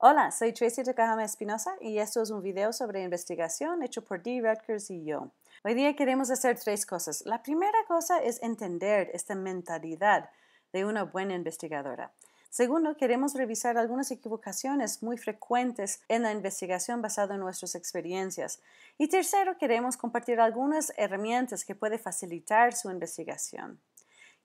Hola, soy Tracy Takahama Espinosa y esto es un video sobre investigación hecho por Dee Rutgers y yo. Hoy día queremos hacer tres cosas. La primera cosa es entender esta mentalidad de una buena investigadora. Segundo, queremos revisar algunas equivocaciones muy frecuentes en la investigación basada en nuestras experiencias. Y tercero, queremos compartir algunas herramientas que puede facilitar su investigación.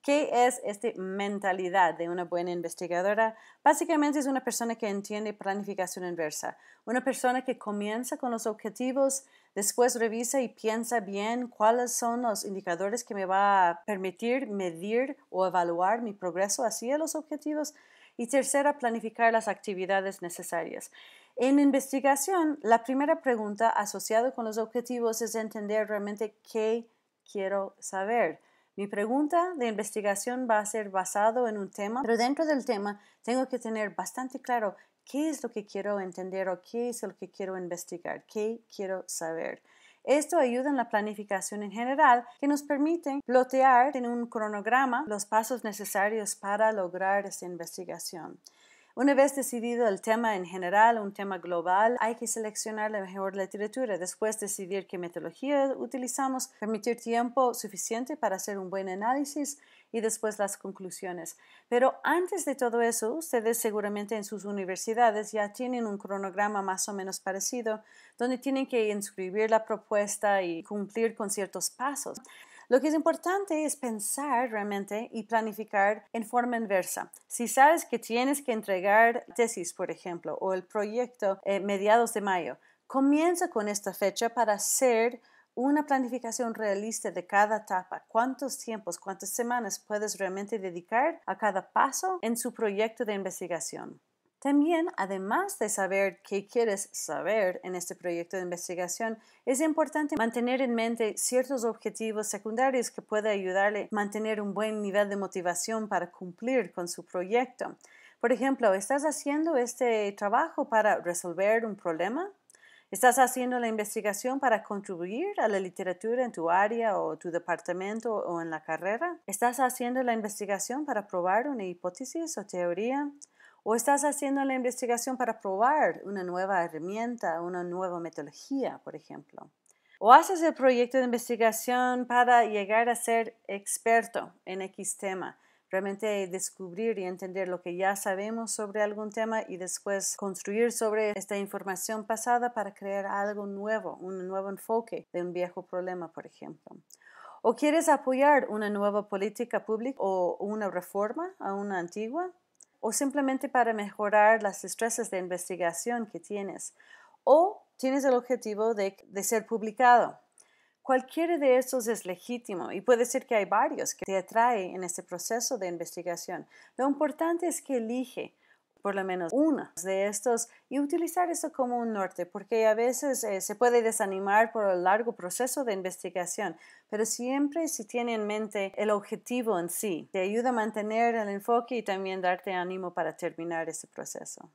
¿Qué es esta mentalidad de una buena investigadora? Básicamente es una persona que entiende planificación inversa, una persona que comienza con los objetivos, después revisa y piensa bien cuáles son los indicadores que me va a permitir medir o evaluar mi progreso hacia los objetivos. Y tercera, planificar las actividades necesarias. En investigación, la primera pregunta asociada con los objetivos es entender realmente qué quiero saber mi pregunta de investigación va a ser basado en un tema, pero dentro del tema tengo que tener bastante claro qué es lo que quiero entender o qué es lo que quiero investigar, qué quiero saber. Esto ayuda en la planificación en general que nos permite plotear en un cronograma los pasos necesarios para lograr esta investigación. Una vez decidido el tema en general, un tema global, hay que seleccionar la mejor literatura. Después decidir qué metodología utilizamos, permitir tiempo suficiente para hacer un buen análisis y después las conclusiones. Pero antes de todo eso, ustedes seguramente en sus universidades ya tienen un cronograma más o menos parecido, donde tienen que inscribir la propuesta y cumplir con ciertos pasos. Lo que es importante es pensar realmente y planificar en forma inversa. Si sabes que tienes que entregar tesis, por ejemplo, o el proyecto eh, mediados de mayo, comienza con esta fecha para hacer una planificación realista de cada etapa, cuántos tiempos, cuántas semanas puedes realmente dedicar a cada paso en su proyecto de investigación. También, además de saber qué quieres saber en este proyecto de investigación, es importante mantener en mente ciertos objetivos secundarios que puede ayudarle a mantener un buen nivel de motivación para cumplir con su proyecto. Por ejemplo, ¿estás haciendo este trabajo para resolver un problema? ¿Estás haciendo la investigación para contribuir a la literatura en tu área o tu departamento o en la carrera? ¿Estás haciendo la investigación para probar una hipótesis o teoría? o estás haciendo la investigación para probar una nueva herramienta, una nueva metodología, por ejemplo. O haces el proyecto de investigación para llegar a ser experto en X tema, realmente descubrir y entender lo que ya sabemos sobre algún tema y después construir sobre esta información pasada para crear algo nuevo, un nuevo enfoque de un viejo problema, por ejemplo. O quieres apoyar una nueva política pública o una reforma a una antigua, o simplemente para mejorar las destrezas de investigación que tienes o tienes el objetivo de, de ser publicado. Cualquiera de estos es legítimo y puede ser que hay varios que te atraen en este proceso de investigación. Lo importante es que elige por lo menos una de estos y utilizar eso como un norte, porque a veces eh, se puede desanimar por el largo proceso de investigación, pero siempre si tiene en mente el objetivo en sí, te ayuda a mantener el enfoque y también darte ánimo para terminar ese proceso.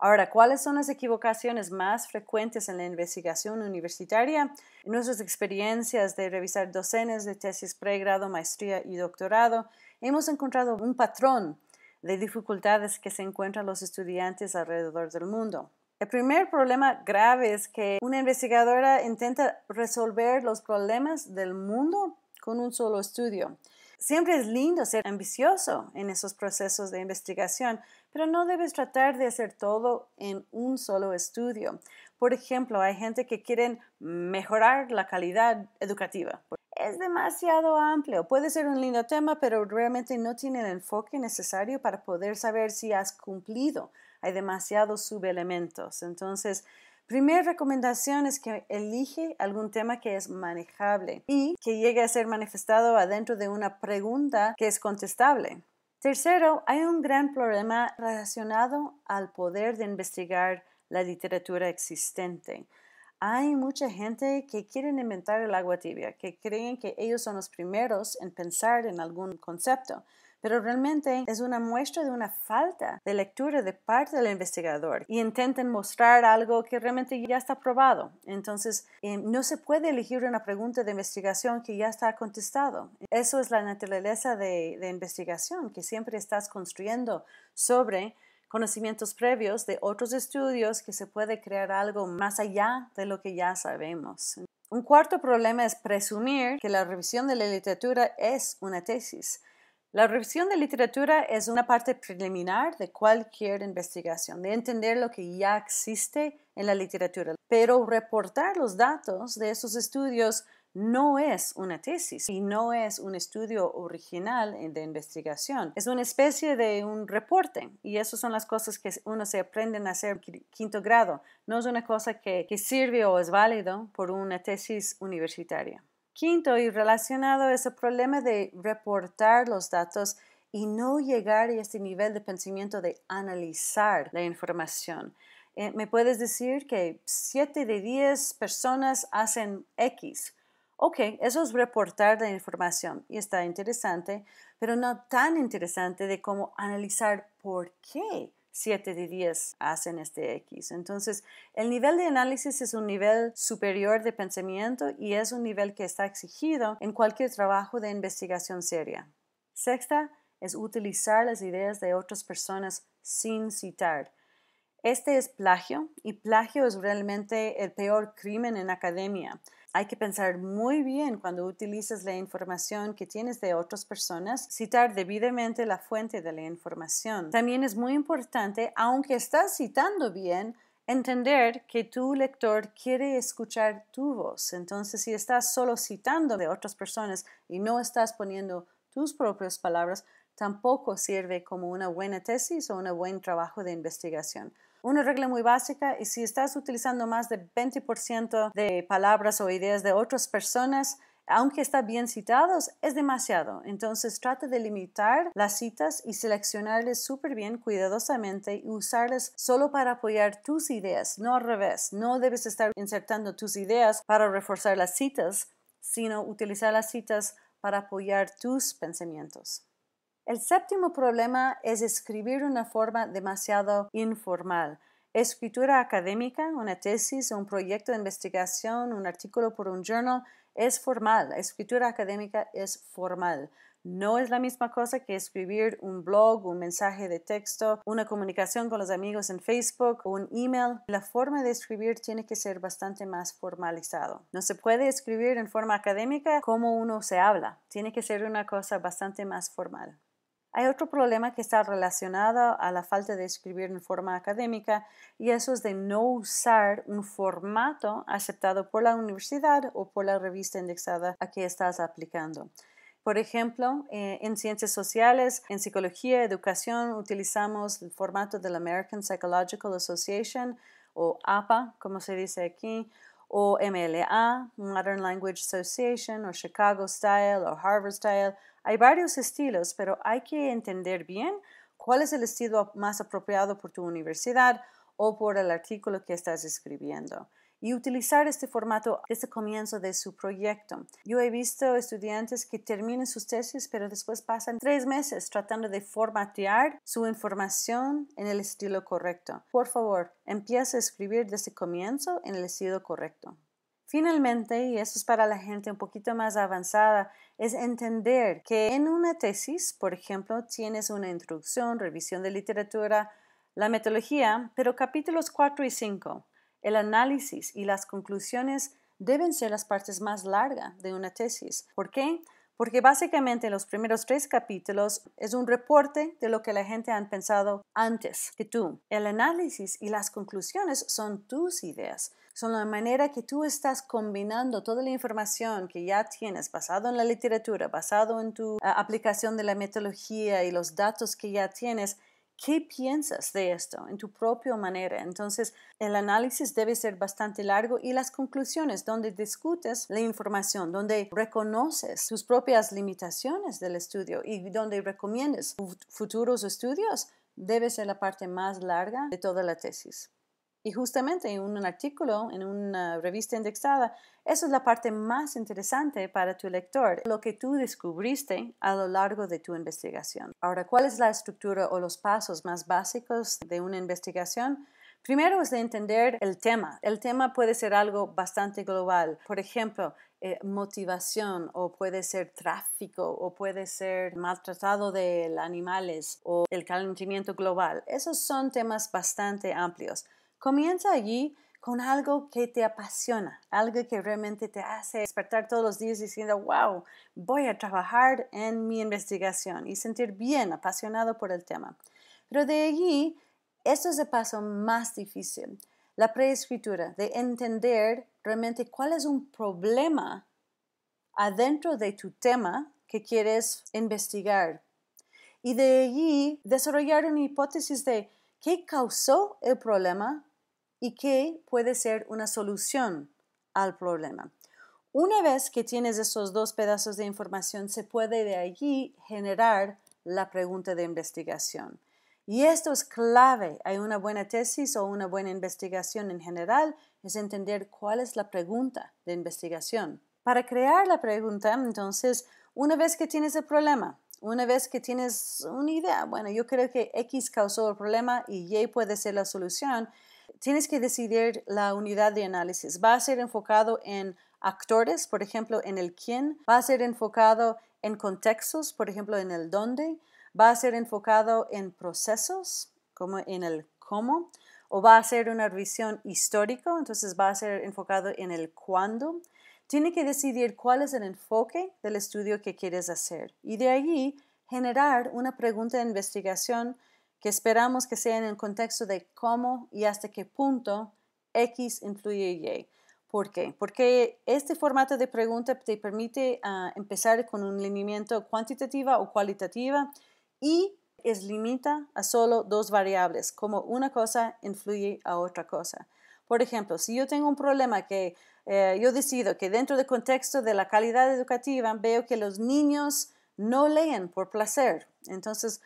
Ahora, ¿cuáles son las equivocaciones más frecuentes en la investigación universitaria? En nuestras experiencias de revisar docenas de tesis pregrado, maestría y doctorado, hemos encontrado un patrón de dificultades que se encuentran los estudiantes alrededor del mundo. El primer problema grave es que una investigadora intenta resolver los problemas del mundo con un solo estudio. Siempre es lindo ser ambicioso en esos procesos de investigación, pero no debes tratar de hacer todo en un solo estudio. Por ejemplo, hay gente que quiere mejorar la calidad educativa es demasiado amplio. Puede ser un lindo tema, pero realmente no tiene el enfoque necesario para poder saber si has cumplido. Hay demasiados subelementos. Entonces, primera recomendación es que elige algún tema que es manejable y que llegue a ser manifestado adentro de una pregunta que es contestable. Tercero, hay un gran problema relacionado al poder de investigar la literatura existente. Hay mucha gente que quieren inventar el agua tibia, que creen que ellos son los primeros en pensar en algún concepto, pero realmente es una muestra de una falta de lectura de parte del investigador y intenten mostrar algo que realmente ya está probado. Entonces, eh, no se puede elegir una pregunta de investigación que ya está contestado. Eso es la naturaleza de, de investigación, que siempre estás construyendo sobre conocimientos previos de otros estudios que se puede crear algo más allá de lo que ya sabemos. Un cuarto problema es presumir que la revisión de la literatura es una tesis. La revisión de literatura es una parte preliminar de cualquier investigación, de entender lo que ya existe en la literatura, pero reportar los datos de esos estudios no es una tesis y no es un estudio original eh, de investigación. Es una especie de un reporte y esas son las cosas que uno se aprende a hacer en quinto grado. No es una cosa que, sirve o es válido por una tesis universitaria. Quinto y relacionado es el problema de reportar los datos y no llegar a este nivel de pensamiento de analizar la información. Eh, me puedes decir que 7 de 10 personas hacen X, Ok, eso es reportar la información y está interesante, pero no tan interesante de cómo analizar por qué 7 de 10 hacen este X. Entonces, el nivel de análisis es un nivel superior de pensamiento y es un nivel que está exigido en cualquier trabajo de investigación seria. Sexta es utilizar las ideas de otras personas sin citar. Este es plagio y plagio es realmente el peor crimen en academia hay que pensar muy bien cuando utilizas la información que tienes de otras personas, citar debidamente la fuente de la información. También es muy importante, aunque estás citando bien, entender que tu lector quiere escuchar tu voz. Entonces, si estás solo citando de otras personas y no estás poniendo tus propias palabras, tampoco sirve como una buena tesis o un buen trabajo de investigación. Una regla muy básica es si estás utilizando más de 20% de palabras o ideas de otras personas, aunque estén bien citados, es demasiado. Entonces trata de limitar las citas y seleccionarlas súper bien, cuidadosamente y usarlas solo para apoyar tus ideas, no al revés. No debes estar insertando tus ideas para reforzar las citas, sino utilizar las citas para apoyar tus pensamientos. El séptimo problema es escribir una forma demasiado informal. Escritura académica, una tesis, un proyecto de investigación, un artículo por un journal, es formal. Escritura académica es formal. No es la misma cosa que escribir un blog, un mensaje de texto, una comunicación con los amigos en Facebook o un email. La forma de escribir tiene que ser bastante más formalizado. No se puede escribir en forma académica como uno se habla. Tiene que ser una cosa bastante más formal. Hay otro problema que está relacionado a la falta de escribir en forma académica y eso es de no usar un formato aceptado por la universidad o por la revista indexada a que estás aplicando. Por ejemplo, eh, en ciencias sociales, en psicología, educación, utilizamos el formato de la American Psychological Association o APA, como se dice aquí, o MLA, Modern Language Association, o Chicago Style, o Harvard Style, hay varios estilos, pero hay que entender bien cuál es el estilo más apropiado por tu universidad o por el artículo que estás escribiendo y utilizar este formato desde el comienzo de su proyecto. Yo he visto estudiantes que terminan sus tesis, pero después pasan tres meses tratando de formatear su información en el estilo correcto. Por favor, empieza a escribir desde el comienzo en el estilo correcto. Finalmente, y eso es para la gente un poquito más avanzada, es entender que en una tesis, por ejemplo, tienes una introducción, revisión de literatura, la metodología, pero capítulos 4 y 5, el análisis y las conclusiones deben ser las partes más largas de una tesis. ¿Por qué? Porque básicamente los primeros tres capítulos es un reporte de lo que la gente ha pensado antes que tú. El análisis y las conclusiones son tus ideas son la manera que tú estás combinando toda la información que ya tienes, basado en la literatura, basado en tu ah, aplicación de la metodología y los datos que ya tienes, ¿Qué piensas de esto en tu propia manera? Entonces, el análisis debe ser bastante largo y las conclusiones, donde discutes la información, donde reconoces tus propias limitaciones del estudio y donde recomiendes futuros estudios, debe ser la parte más larga de toda la tesis. Y justamente en un artículo, en una revista indexada, eso es la parte más interesante para tu lector, lo que tú descubriste a lo largo de tu investigación. Ahora, ¿cuál es la estructura o los pasos más básicos de una investigación? Primero es de entender el tema. El tema puede ser algo bastante global. Por ejemplo, eh, motivación o puede ser tráfico o puede ser maltratado de animales o el calentamiento global. Esos son temas bastante amplios. Comienza allí con algo que te apasiona, algo que realmente te hace despertar todos los días diciendo, wow, voy a trabajar en mi investigación y sentir bien apasionado por el tema. Pero de allí, esto es el paso más difícil, la preescritura, de entender realmente cuál es un problema adentro de tu tema que quieres investigar. Y de allí desarrollar una hipótesis de qué causó el problema y qué puede ser una solución al problema. Una vez que tienes esos dos pedazos de información, se puede de allí generar la pregunta de investigación. Y esto es clave. Hay una buena tesis o una buena investigación en general, es entender cuál es la pregunta de investigación. Para crear la pregunta, entonces, una vez que tienes el problema, una vez que tienes una idea, bueno, yo creo que X causó el problema y Y puede ser la solución, Tienes que decidir la unidad de análisis. ¿Va a ser enfocado en actores, por ejemplo, en el quién? ¿Va a ser enfocado en contextos, por ejemplo, en el dónde? ¿Va a ser enfocado en procesos, como en el cómo? ¿O va a ser una revisión histórica? Entonces va a ser enfocado en el cuándo. Tiene que decidir cuál es el enfoque del estudio que quieres hacer y de allí generar una pregunta de investigación que esperamos que sea en el contexto de cómo y hasta qué punto X influye Y. ¿Por qué? Porque este formato de pregunta te permite ah, empezar con un lineamiento cuantitativa o cualitativa y es limita a solo dos variables, como una cosa influye a otra cosa. Por ejemplo, si yo tengo un problema que eh, yo decido que dentro del contexto de la calidad educativa veo que los niños no leen por placer, entonces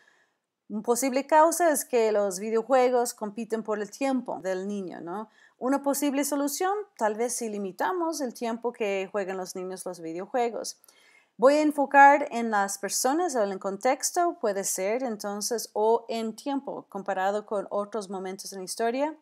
un posible causa es que los videojuegos compiten por el tiempo del niño, ¿no? Una posible solución, tal vez si limitamos el tiempo que juegan los niños los videojuegos. Voy a enfocar en las personas o en el contexto, puede ser entonces, o en tiempo, comparado con otros momentos en la historia.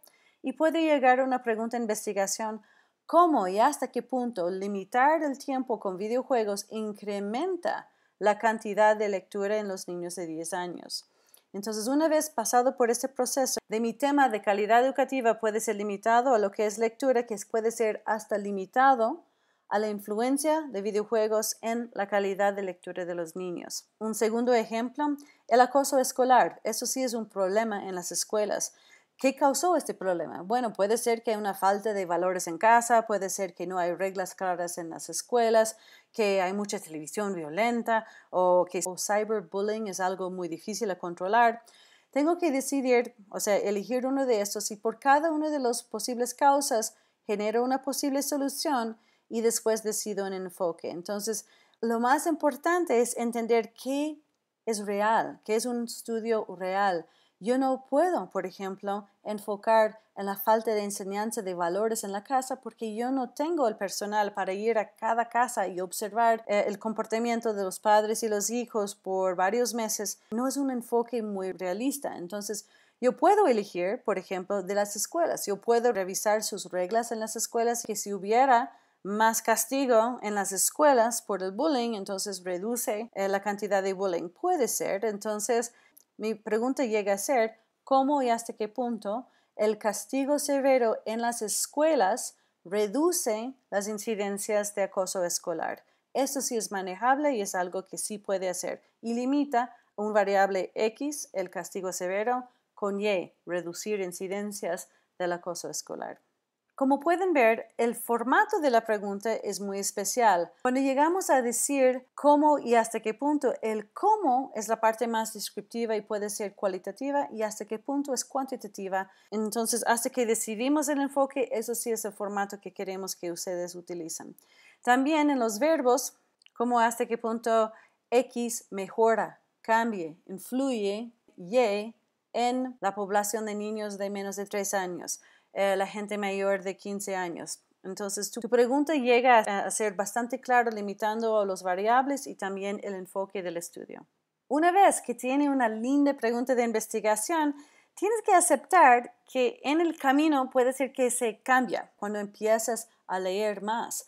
Y puede llegar a una pregunta de investigación, ¿cómo y hasta qué punto limitar el tiempo con videojuegos incrementa la cantidad de lectura en los niños de 10 años? Entonces, una vez pasado por este proceso, de mi tema de calidad educativa puede ser limitado a lo que es lectura, que puede ser hasta limitado a la influencia de videojuegos en la calidad de lectura de los niños. Un segundo ejemplo, el acoso escolar. Eso sí es un problema en las escuelas. ¿Qué causó este problema? Bueno, puede ser que hay una falta de valores en casa, puede ser que no hay reglas claras en las escuelas, que hay mucha televisión violenta o que el cyberbullying es algo muy difícil de controlar. Tengo que decidir, o sea, elegir uno de estos y por cada una de las posibles causas genero una posible solución y después decido un enfoque. Entonces, lo más importante es entender qué es real, qué es un estudio real, yo no puedo, por ejemplo, enfocar en la falta de enseñanza de valores en la casa porque yo no tengo el personal para ir a cada casa y observar eh, el comportamiento de los padres y los hijos por varios meses. No es un enfoque muy realista. Entonces, yo puedo elegir, por ejemplo, de las escuelas. Yo puedo revisar sus reglas en las escuelas que si hubiera más castigo en las escuelas por el bullying, entonces reduce eh, la cantidad de bullying. Puede ser, entonces mi pregunta llega a ser, ¿cómo y hasta qué punto el castigo severo en las escuelas reduce las incidencias de acoso escolar? Esto sí es manejable y es algo que sí puede hacer. Y limita un variable X, el castigo severo, con Y, reducir incidencias del acoso escolar. Como pueden ver, el formato de la pregunta es muy especial. Cuando llegamos a decir cómo y hasta qué punto, el cómo es la parte más descriptiva y puede ser cualitativa y hasta qué punto es cuantitativa. Entonces, hasta que decidimos el enfoque, eso sí es el formato que queremos que ustedes utilicen. También en los verbos, como hasta qué punto X mejora, cambie, influye, Y en la población de niños de menos de 3 años. Eh, la gente mayor de 15 años. Entonces, tu, pregunta llega a, ser bastante clara limitando los variables y también el enfoque del estudio. Una vez que tiene una linda pregunta de investigación, tienes que aceptar que en el camino puede ser que se cambia cuando empiezas a leer más.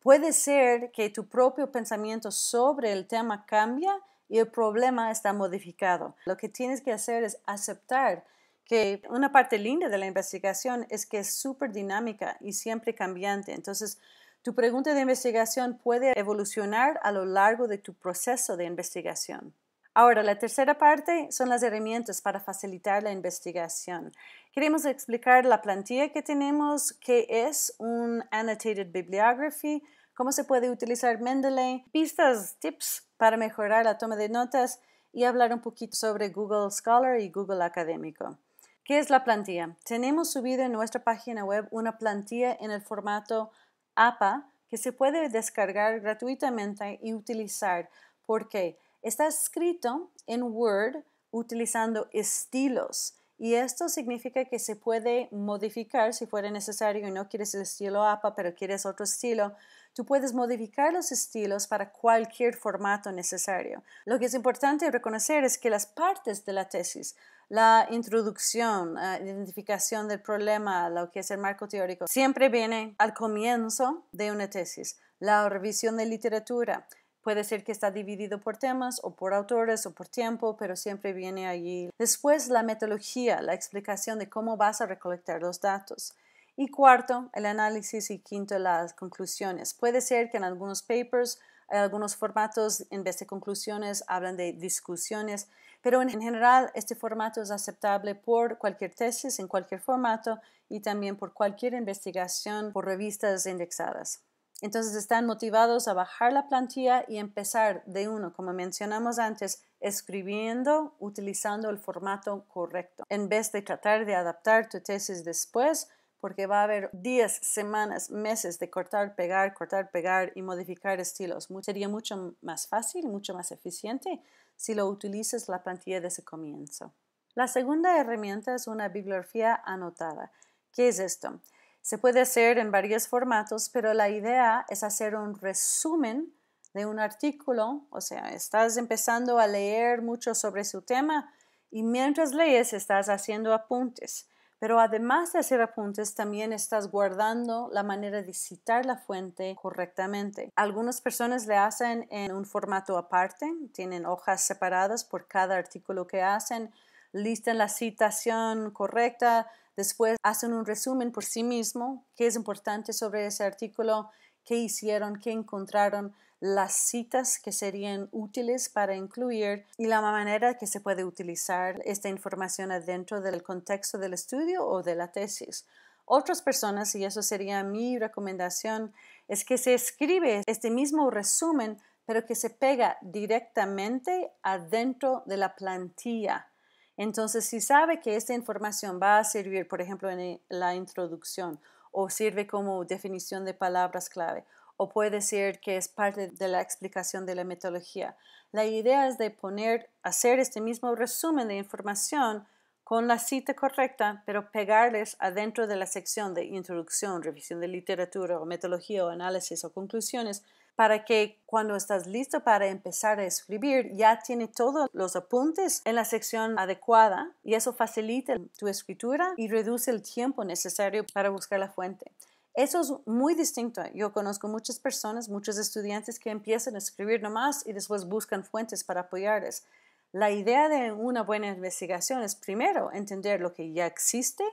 Puede ser que tu propio pensamiento sobre el tema cambia y el problema está modificado. Lo que tienes que hacer es aceptar que una parte linda de la investigación es que es súper dinámica y siempre cambiante. Entonces, tu pregunta de investigación puede evolucionar a lo largo de tu proceso de investigación. Ahora, la tercera parte son las herramientas para facilitar la investigación. Queremos explicar la plantilla que tenemos, que es un annotated bibliography, cómo se puede utilizar Mendeley, pistas, tips para mejorar la toma de notas y hablar un poquito sobre Google Scholar y Google Académico. ¿Qué es la plantilla? Tenemos subido en nuestra página web una plantilla en el formato APA que se puede descargar gratuitamente y utilizar porque está escrito en Word utilizando estilos y esto significa que se puede modificar si fuera necesario y no quieres el estilo APA, pero quieres otro estilo. Tú puedes modificar los estilos para cualquier formato necesario. Lo que es importante reconocer es que las partes de la tesis, la introducción, ah, la identificación del problema, lo que es el marco teórico, siempre viene al comienzo de una tesis. La revisión de literatura, Puede ser que está dividido por temas o por autores o por tiempo, pero siempre viene allí. Después, la metodología, la explicación de cómo vas a recolectar los datos. Y cuarto, el análisis y quinto, las conclusiones. Puede ser que en algunos papers, en algunos formatos, en vez de conclusiones, hablan de discusiones, pero en general este formato es aceptable por cualquier tesis, en cualquier formato y también por cualquier investigación por revistas indexadas. Entonces están motivados a bajar la plantilla y empezar de uno, como mencionamos antes, escribiendo utilizando el formato correcto, en vez de tratar de adaptar tu tesis después, porque va a haber días, semanas, meses de cortar, pegar, cortar, pegar y modificar estilos. Sería mucho más fácil, mucho más eficiente si lo utilizas la plantilla desde el comienzo. La segunda herramienta es una bibliografía anotada. ¿Qué es esto? Se puede hacer en varios formatos, pero la idea es hacer un resumen de un artículo, o sea, estás empezando a leer mucho sobre su tema y mientras lees estás haciendo apuntes, pero además de hacer apuntes también estás guardando la manera de citar la fuente correctamente. Algunas personas le hacen en un formato aparte, tienen hojas separadas por cada artículo que hacen, listan la citación correcta, Después hacen un resumen por sí mismo, qué es importante sobre ese artículo, qué hicieron, qué encontraron, las citas que serían útiles para incluir y la manera que se puede utilizar esta información adentro del contexto del estudio o de la tesis. Otras personas, y eso sería mi recomendación, es que se escribe este mismo resumen, pero que se pega directamente adentro de la plantilla entonces, si sabe que esta información va a servir, por ejemplo, en e, la introducción, o sirve como definición de palabras clave, o puede ser que es parte de la explicación de la metodología. La idea es de poner, hacer este mismo resumen de información con la cita correcta, pero pegarles adentro de la sección de introducción, revisión de literatura o metodología o análisis o conclusiones para que cuando estás listo para empezar a escribir ya tiene todos los apuntes en la sección adecuada y eso facilita tu escritura y reduce el tiempo necesario para buscar la fuente. Eso es muy distinto. Yo conozco muchas personas, muchos estudiantes que empiezan a escribir nomás y después buscan fuentes para apoyarles. La idea de una buena investigación es primero entender lo que ya existe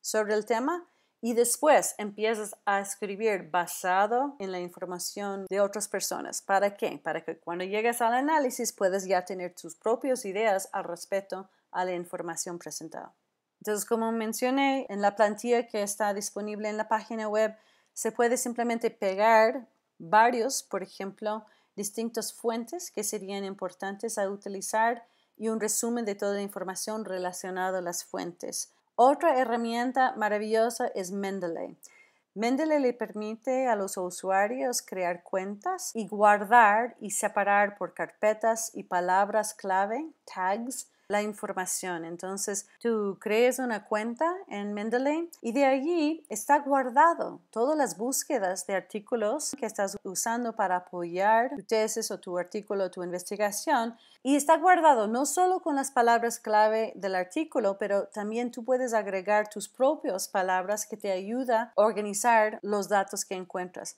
sobre el tema y después empiezas a escribir basado en la información de otras personas. ¿Para qué? Para que cuando llegues al análisis puedas ya tener tus propias ideas al respecto a la información presentada. Entonces, como mencioné, en la plantilla que está disponible en la página web, se puede simplemente pegar varios, por ejemplo, distintas fuentes que serían importantes a utilizar y un resumen de toda la información relacionada a las fuentes otra herramienta maravillosa es Mendeley. Mendeley le permite a los usuarios crear cuentas y guardar y separar por carpetas y palabras clave, tags, la información. Entonces, tú crees una cuenta en Mendeley y de allí está guardado todas las búsquedas de artículos que estás usando para apoyar tu tesis o tu artículo, o tu investigación. Y está guardado no solo con las palabras clave del artículo, pero también tú puedes agregar tus propias palabras que te ayuda a organizar los datos que encuentras.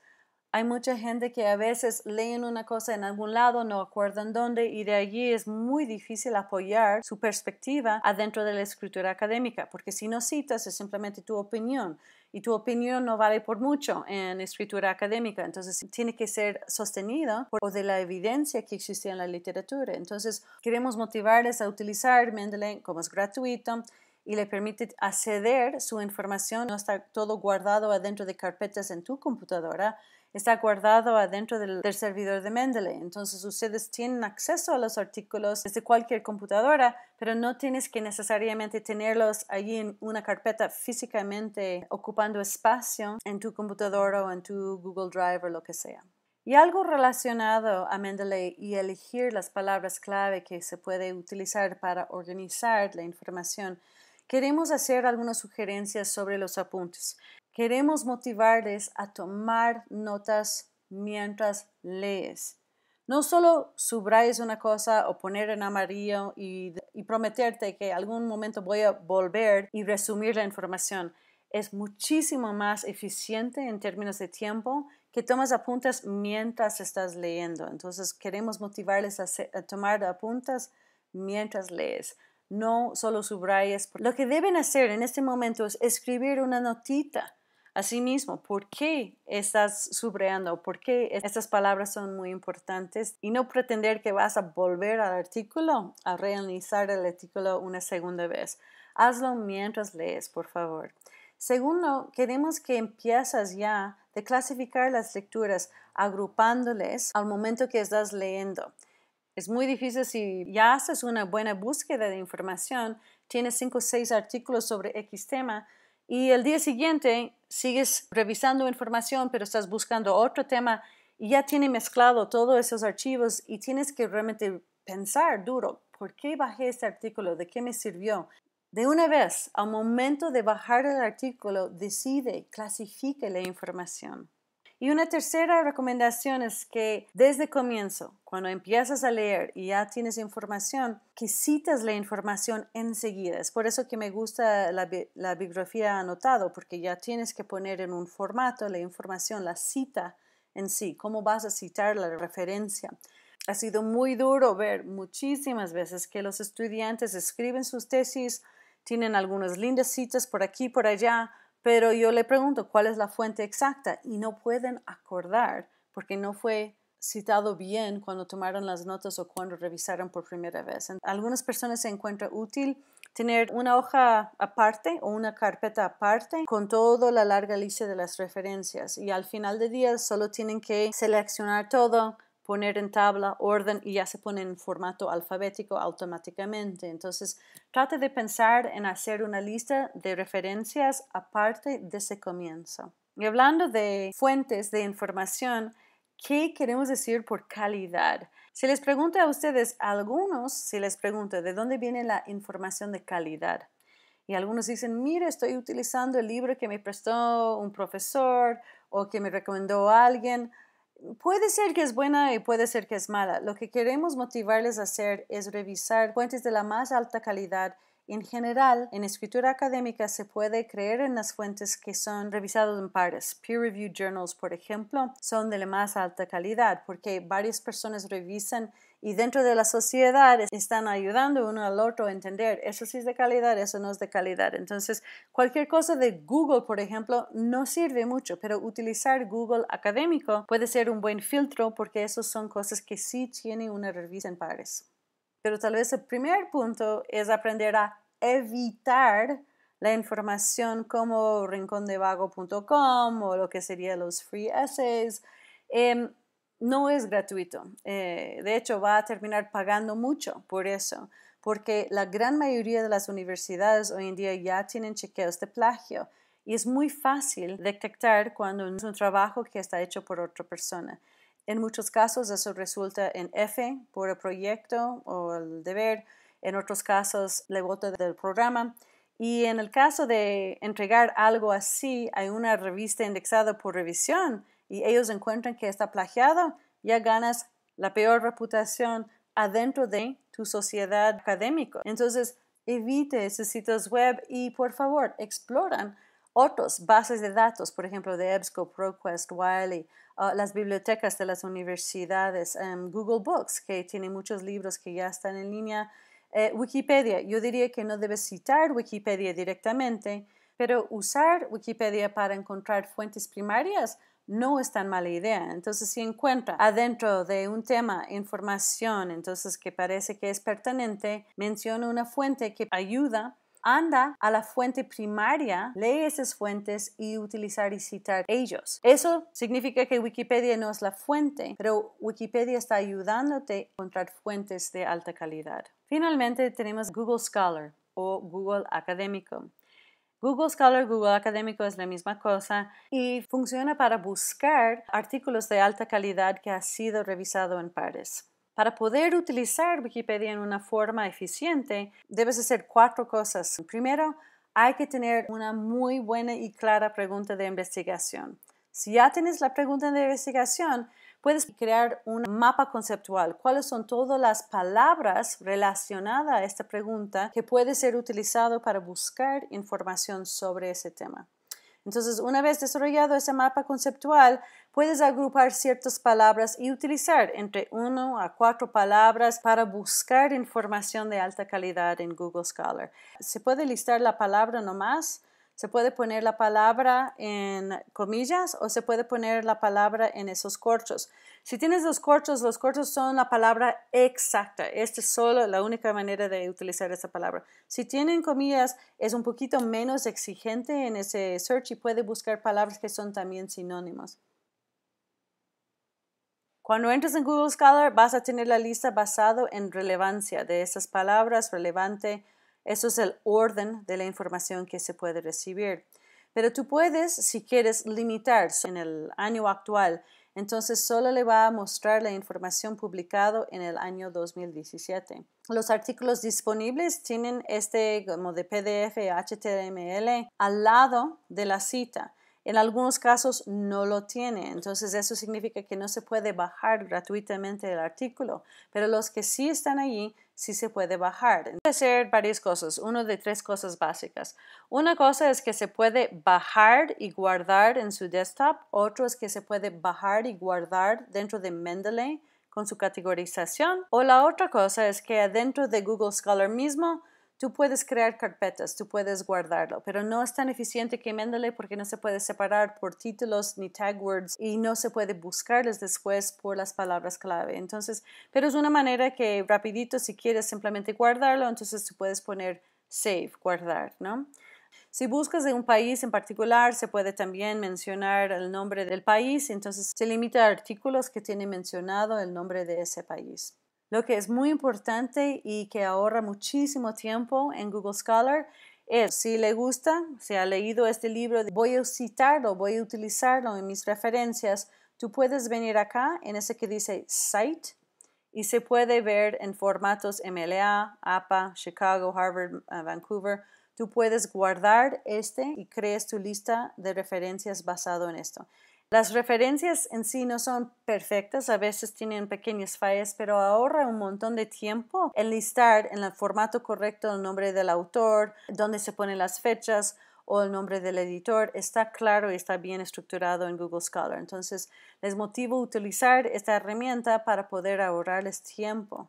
Hay mucha gente que a veces leen una cosa en algún lado, no acuerdan dónde y de allí es muy difícil apoyar su perspectiva adentro de la escritura académica, porque si no citas es simplemente tu opinión y tu opinión no vale por mucho en escritura académica, entonces tiene que ser sostenido por de la evidencia que existe en la literatura. Entonces queremos motivarles a utilizar Mendeley como es gratuito y le permite acceder su información, no está todo guardado adentro de carpetas en tu computadora, está guardado adentro del, servidor de Mendeley. Entonces ustedes tienen acceso a los artículos desde cualquier computadora, pero no tienes que necesariamente tenerlos allí en una carpeta físicamente ocupando espacio en tu computadora o en tu Google Drive o lo que sea. Y algo relacionado a Mendeley y elegir las palabras clave que se puede utilizar para organizar la información, queremos hacer algunas sugerencias sobre los apuntes. Queremos motivarles a tomar notas mientras lees. No solo subrayes una cosa o poner en amarillo y, prometerte que algún momento voy a volver y resumir la información. Es muchísimo más eficiente en términos de tiempo que tomas apuntes mientras estás leyendo. Entonces queremos motivarles a, a tomar apuntes mientras lees no solo subrayes. Lo que deben hacer en este momento es escribir una notita Asimismo, ¿por qué estás subrayando? ¿Por qué estas palabras son muy importantes? Y no pretender que vas a volver al artículo, a realizar el artículo una segunda vez. Hazlo mientras lees, por favor. Segundo, queremos que empiezas ya de clasificar las lecturas agrupándoles al momento que estás leyendo. Es muy difícil si ya haces una buena búsqueda de información, tienes cinco o seis artículos sobre X tema y el día siguiente sigues revisando información, pero estás buscando otro tema y ya tiene mezclado todos esos archivos y tienes que realmente pensar duro, ¿por qué bajé este artículo? ¿De qué me sirvió? De una vez, al momento de bajar el artículo, decide, clasifique la información. Y una tercera recomendación es que desde comienzo, cuando empiezas a leer y ya tienes información, que citas la información enseguida. Es por eso que me gusta la, bibliografía anotado, porque ya tienes que poner en un formato la información, la cita en sí, cómo vas a citar la referencia. Ha sido muy duro ver muchísimas veces que los estudiantes escriben sus tesis, tienen algunas lindas citas por aquí, por allá, pero yo le pregunto cuál es la fuente exacta y no pueden acordar porque no fue citado bien cuando tomaron las notas o cuando revisaron por primera vez. algunas personas se encuentra útil tener una hoja aparte o una carpeta aparte con toda la larga lista de las referencias y al final del día solo tienen que seleccionar todo, poner en tabla orden y ya se pone en formato alfabético automáticamente. Entonces, trate de pensar en hacer una lista de referencias aparte de ese comienzo. Y hablando de fuentes de información, ¿qué queremos decir por calidad? Si les pregunto a ustedes, algunos, si les pregunto, ¿de dónde viene la información de calidad? Y algunos dicen, mira, estoy utilizando el libro que me prestó un profesor o que me recomendó alguien Puede ser que es buena y puede ser que es mala. Lo que queremos motivarles a hacer es revisar fuentes de la más alta calidad en general, en escritura académica se puede creer en las fuentes que son revisadas en pares. Peer-reviewed journals, por ejemplo, son de la más alta calidad porque varias personas revisan y dentro de la sociedad están ayudando uno al otro a entender, eso sí es de calidad, eso no es de calidad. Entonces, cualquier cosa de Google, por ejemplo, no sirve mucho, pero utilizar Google académico puede ser un buen filtro porque esas son cosas que sí tiene una revista en pares. Pero tal vez el primer punto es aprender a evitar la información como rincondevago.com o lo que serían los free essays. Em, no es gratuito. Eh, de hecho, va a terminar pagando mucho por eso, porque la gran mayoría de las universidades hoy en día ya tienen chequeos de plagio y es muy fácil detectar cuando es un trabajo que está hecho por otra persona. En muchos casos eso resulta en F por el proyecto o el deber, en otros casos le voto del programa. Y en el caso de entregar algo así a una revista indexada por revisión, y ellos encuentran que está plagiado, ya ganas la peor reputación adentro de tu sociedad académica. Entonces, evite esos sitios web y por favor, exploran otras bases de datos, por ejemplo, de EBSCO, ProQuest, Wiley, ah, las bibliotecas de las universidades, em, Google Books, que tiene muchos libros que ya están en línea, eh, Wikipedia. Yo diría que no debes citar Wikipedia directamente, pero usar Wikipedia para encontrar fuentes primarias no es tan mala idea. Entonces, si encuentra adentro de un tema información, entonces que parece que es pertinente, menciona una fuente que ayuda anda a la fuente primaria, lee esas fuentes y utilizar y citar ellos. Eso significa que Wikipedia no es la fuente, pero Wikipedia está ayudándote a encontrar fuentes de alta calidad. Finalmente tenemos Google Scholar o Google Académico. Google Scholar, Google Académico es la misma cosa y funciona para buscar artículos de alta calidad que ha sido revisado en pares. Para poder utilizar Wikipedia en una forma eficiente, debes hacer cuatro cosas. Primero, hay que tener una muy buena y clara pregunta de investigación. Si ya tienes la pregunta de investigación, Puedes crear un mapa conceptual. ¿Cuáles son todas las palabras relacionadas a esta pregunta que puede ser utilizado para buscar información sobre ese tema? Entonces, una vez desarrollado ese mapa conceptual, puedes agrupar ciertas palabras y utilizar entre uno a cuatro palabras para buscar información de alta calidad en Google Scholar. Se puede listar la palabra nomás se puede poner la palabra en comillas o se puede poner la palabra en esos corchos. Si tienes los corchos, los corchos son la palabra exacta. Esta es solo la única manera de utilizar esa palabra. Si tienen comillas, es un poquito menos exigente en ese search y puede buscar palabras que son también sinónimos. Cuando entres en Google Scholar vas a tener la lista basado en relevancia de esas palabras, relevante, eso es el orden de la información que se puede recibir. Pero tú puedes, si quieres, limitar en el año actual. Entonces solo le va a mostrar la información publicada en el año 2017. Los artículos disponibles tienen este como de PDF, HTML al lado de la cita. En algunos casos no lo tiene. Entonces eso significa que no se puede bajar gratuitamente el artículo, pero los que sí están allí sí se puede bajar. Puede ser varias cosas, uno de tres cosas básicas. Una cosa es que se puede bajar y guardar en su desktop, otro es que se puede bajar y guardar dentro de Mendeley con su categorización, o la otra cosa es que adentro de Google Scholar mismo Tú puedes crear carpetas, tú puedes guardarlo, pero no es tan eficiente que Mendeley porque no se puede separar por títulos ni tag words y no se puede buscarles después por las palabras clave. Entonces, pero es una manera que rapidito si quieres simplemente guardarlo, entonces tú puedes poner save, guardar, ¿no? Si buscas de un país en particular, se puede también mencionar el nombre del país, entonces se limita a artículos que tiene mencionado el nombre de ese país. Lo que es muy importante y que ahorra muchísimo tiempo en Google Scholar es, si le gusta, si ha leído este libro, voy a citarlo, voy a utilizarlo en mis referencias, tú puedes venir acá en ese que dice cite y se puede ver en formatos MLA, APA, Chicago, Harvard, eh, Vancouver. Tú puedes guardar este y crees tu lista de referencias basado en esto. Las referencias en sí no son perfectas, a veces tienen pequeñas fallas, pero ahorra un montón de tiempo el listar en el formato correcto el nombre del autor, dónde se ponen las fechas o el nombre del editor. Está claro y está bien estructurado en Google Scholar. Entonces, les motivo a utilizar esta herramienta para poder ahorrarles tiempo.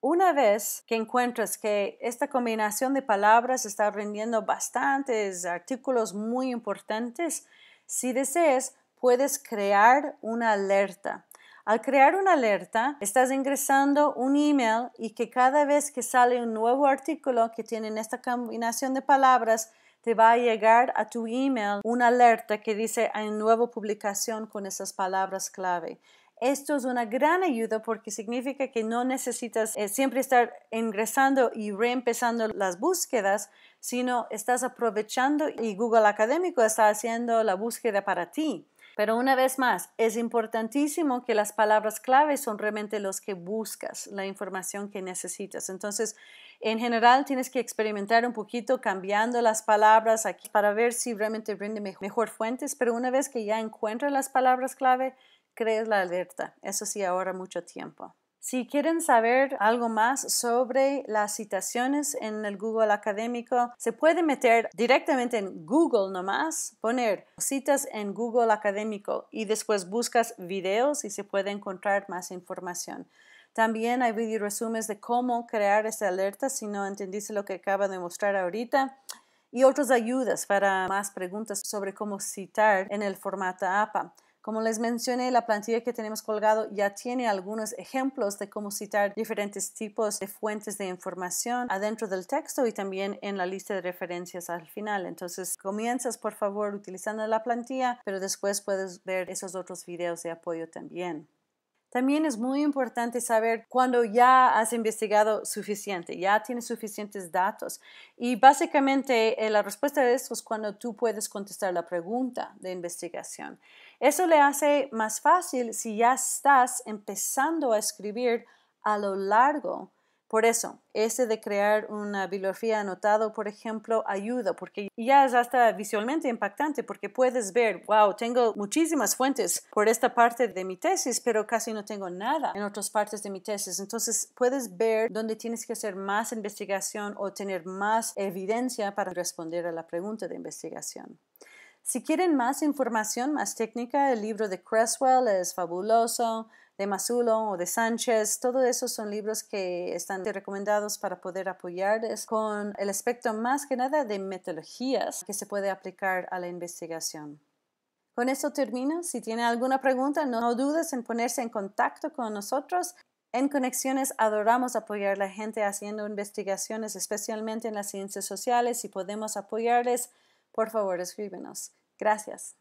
Una vez que encuentras que esta combinación de palabras está rindiendo bastantes artículos muy importantes, si deseas, puedes crear una alerta. Al crear una alerta, estás ingresando un email y que cada vez que sale un nuevo artículo que tiene esta combinación de palabras, te va a llegar a tu email una alerta que dice hay nueva publicación con esas palabras clave. Esto es una gran ayuda porque significa que no necesitas eh, siempre estar ingresando y reempezando las búsquedas, sino estás aprovechando y Google Académico está haciendo la búsqueda para ti. Pero una vez más, es importantísimo que las palabras clave son realmente los que buscas, la información que necesitas. Entonces, en general, tienes que experimentar un poquito cambiando las palabras aquí para ver si realmente rinde mejor, fuentes, pero una vez que ya encuentras las palabras clave, crees la alerta. Eso sí, ahora mucho tiempo. Si quieren saber algo más sobre las citaciones en el Google Académico, se puede meter directamente en Google nomás, poner citas en Google Académico y después buscas videos y se puede encontrar más información. También hay video resúmenes de cómo crear esta alerta si no entendiste lo que acaba de mostrar ahorita y otras ayudas para más preguntas sobre cómo citar en el formato APA. Como les mencioné, la plantilla que tenemos colgado ya tiene algunos ejemplos de cómo citar diferentes tipos de fuentes de información adentro del texto y también en la lista de referencias al final. Entonces, comienzas por favor utilizando la plantilla, pero después puedes ver esos otros videos de apoyo también. También es muy importante saber cuando ya has investigado suficiente, ya tienes suficientes datos. Y básicamente eh, la respuesta de esto es cuando tú puedes contestar la pregunta de investigación. Eso le hace más fácil si ya estás empezando a escribir a lo largo por eso, ese de crear una bibliografía anotado, por ejemplo, ayuda porque ya es hasta visualmente impactante porque puedes ver, wow, tengo muchísimas fuentes por esta parte de mi tesis, pero casi no tengo nada en otras partes de mi tesis. Entonces, puedes ver dónde tienes que hacer más investigación o tener más evidencia para responder a la pregunta de investigación. Si quieren más información, más técnica, el libro de Creswell es fabuloso de Masulo o de Sánchez. todos esos son libros que están recomendados para poder apoyarles con el aspecto más que nada de metodologías que se puede aplicar a la investigación. Con esto termino. Si tiene alguna pregunta, no dudes en ponerse en contacto con nosotros. En Conexiones adoramos apoyar a la gente haciendo investigaciones, especialmente en las ciencias sociales. Si podemos apoyarles, por favor, escríbenos. Gracias.